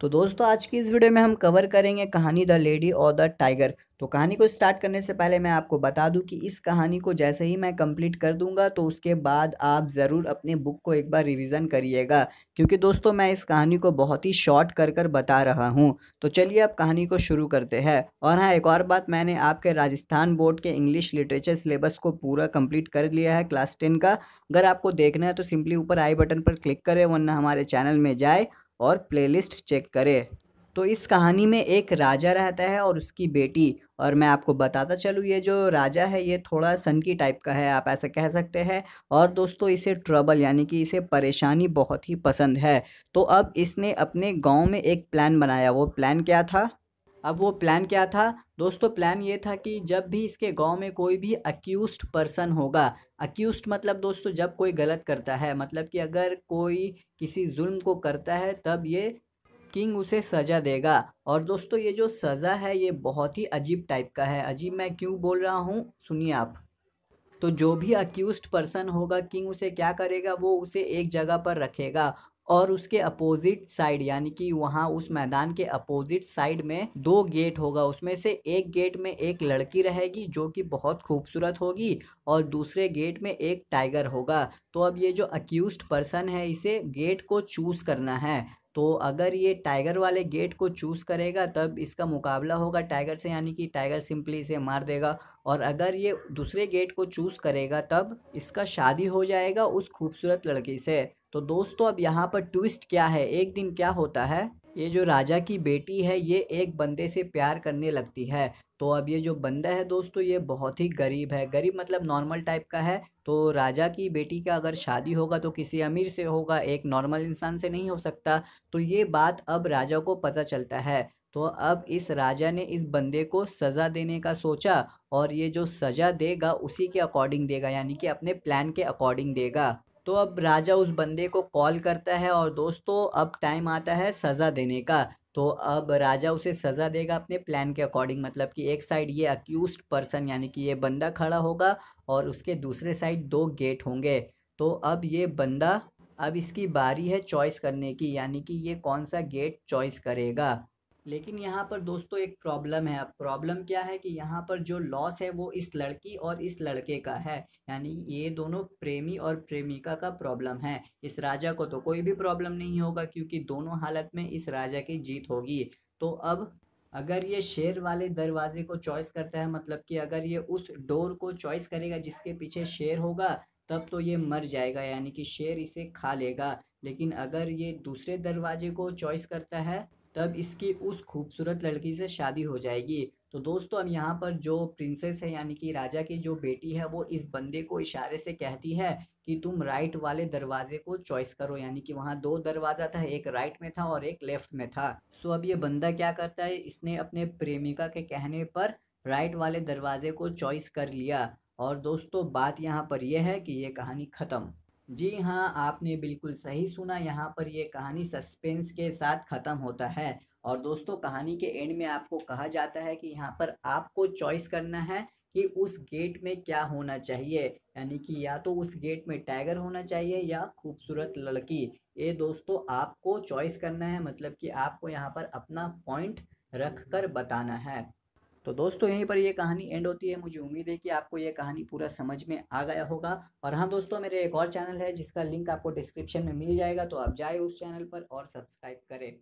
तो दोस्तों आज की इस वीडियो में हम कवर करेंगे कहानी द लेडी और द टाइगर तो कहानी को स्टार्ट करने से पहले मैं आपको बता दूं कि इस कहानी को जैसे ही मैं कंप्लीट कर दूंगा तो उसके बाद आप ज़रूर अपने बुक को एक बार रिवीजन करिएगा क्योंकि दोस्तों मैं इस कहानी को बहुत ही शॉर्ट कर कर बता रहा हूं तो चलिए अब कहानी को शुरू करते हैं और हाँ एक और बात मैंने आपके राजस्थान बोर्ड के इंग्लिश लिटरेचर सिलेबस को पूरा कम्प्लीट कर लिया है क्लास टेन का अगर आपको देखना है तो सिंपली ऊपर आई बटन पर क्लिक करें वरना हमारे चैनल में जाए और प्लेलिस्ट चेक करें तो इस कहानी में एक राजा रहता है और उसकी बेटी और मैं आपको बताता चलूँ ये जो राजा है ये थोड़ा सनकी टाइप का है आप ऐसा कह सकते हैं और दोस्तों इसे ट्रबल यानी कि इसे परेशानी बहुत ही पसंद है तो अब इसने अपने गांव में एक प्लान बनाया वो प्लान क्या था अब वो प्लान क्या था दोस्तों प्लान ये था कि जब भी इसके गांव में कोई भी अक्यूज पर्सन होगा अक्यूज मतलब दोस्तों जब कोई गलत करता है मतलब कि अगर कोई किसी जुल्म को करता है तब ये किंग उसे सज़ा देगा और दोस्तों ये जो सज़ा है ये बहुत ही अजीब टाइप का है अजीब मैं क्यों बोल रहा हूँ सुनिए आप तो जो भी अक्यूज पर्सन होगा किंग उसे क्या करेगा वो उसे एक जगह पर रखेगा और उसके अपोजिट साइड यानी कि वहाँ उस मैदान के अपोजिट साइड में दो गेट होगा उसमें से एक गेट में एक लड़की रहेगी जो कि बहुत खूबसूरत होगी और दूसरे गेट में एक टाइगर होगा तो अब ये जो अक्यूज पर्सन है इसे गेट को चूज़ करना है तो अगर ये टाइगर वाले गेट को चूज़ करेगा तब इसका मुकाबला होगा टाइगर से यानी कि टाइगर सिंपली इसे मार देगा और अगर ये दूसरे गेट को चूज़ करेगा तब इसका शादी हो जाएगा उस खूबसूरत लड़की से तो दोस्तों अब यहाँ पर ट्विस्ट क्या है एक दिन क्या होता है ये जो राजा की बेटी है ये एक बंदे से प्यार करने लगती है तो अब ये जो बंदा है दोस्तों ये बहुत ही गरीब है गरीब मतलब नॉर्मल टाइप का है तो राजा की बेटी का अगर शादी होगा तो किसी अमीर से होगा एक नॉर्मल इंसान से नहीं हो सकता तो ये बात अब राजा को पता चलता है तो अब इस राजा ने इस बंदे को सज़ा देने का सोचा और ये जो सज़ा देगा उसी के अकॉर्डिंग देगा यानी कि अपने प्लान के अकॉर्डिंग देगा तो अब राजा उस बंदे को कॉल करता है और दोस्तों अब टाइम आता है सज़ा देने का तो अब राजा उसे सज़ा देगा अपने प्लान के अकॉर्डिंग मतलब कि एक साइड ये अक्यूज पर्सन यानी कि ये बंदा खड़ा होगा और उसके दूसरे साइड दो गेट होंगे तो अब ये बंदा अब इसकी बारी है चॉइस करने की यानी कि ये कौन सा गेट चॉइस करेगा लेकिन यहाँ पर दोस्तों एक प्रॉब्लम है अब प्रॉब्लम क्या है कि यहाँ पर जो लॉस है वो इस लड़की और इस लड़के का है यानी ये दोनों प्रेमी और प्रेमिका का प्रॉब्लम है इस राजा को तो कोई भी प्रॉब्लम नहीं होगा क्योंकि दोनों हालत में इस राजा की जीत होगी तो अब अगर ये शेर वाले दरवाजे को चॉइस करता है मतलब कि अगर ये उस डोर को चॉइस करेगा जिसके पीछे शेर होगा तब तो ये मर जाएगा यानी कि शेर इसे खा लेगा लेकिन अगर ये दूसरे दरवाजे को चॉइस करता है तब इसकी उस खूबसूरत लड़की से शादी हो जाएगी तो दोस्तों अब यहाँ पर जो प्रिंसेस है यानी कि राजा की जो बेटी है वो इस बंदे को इशारे से कहती है कि तुम राइट वाले दरवाजे को चॉइस करो यानी कि वहाँ दो दरवाज़ा था एक राइट में था और एक लेफ्ट में था सो अब ये बंदा क्या करता है इसने अपने प्रेमिका के कहने पर राइट वाले दरवाजे को चॉइस कर लिया और दोस्तों बात यहाँ पर यह है कि ये कहानी ख़त्म जी हाँ आपने बिल्कुल सही सुना यहाँ पर ये कहानी सस्पेंस के साथ ख़त्म होता है और दोस्तों कहानी के एंड में आपको कहा जाता है कि यहाँ पर आपको चॉइस करना है कि उस गेट में क्या होना चाहिए यानी कि या तो उस गेट में टाइगर होना चाहिए या खूबसूरत लड़की ये दोस्तों आपको चॉइस करना है मतलब कि आपको यहाँ पर अपना पॉइंट रख कर बताना है तो दोस्तों यहीं पर ये कहानी एंड होती है मुझे उम्मीद है कि आपको ये कहानी पूरा समझ में आ गया होगा और हाँ दोस्तों मेरे एक और चैनल है जिसका लिंक आपको डिस्क्रिप्शन में मिल जाएगा तो आप जाए उस चैनल पर और सब्सक्राइब करें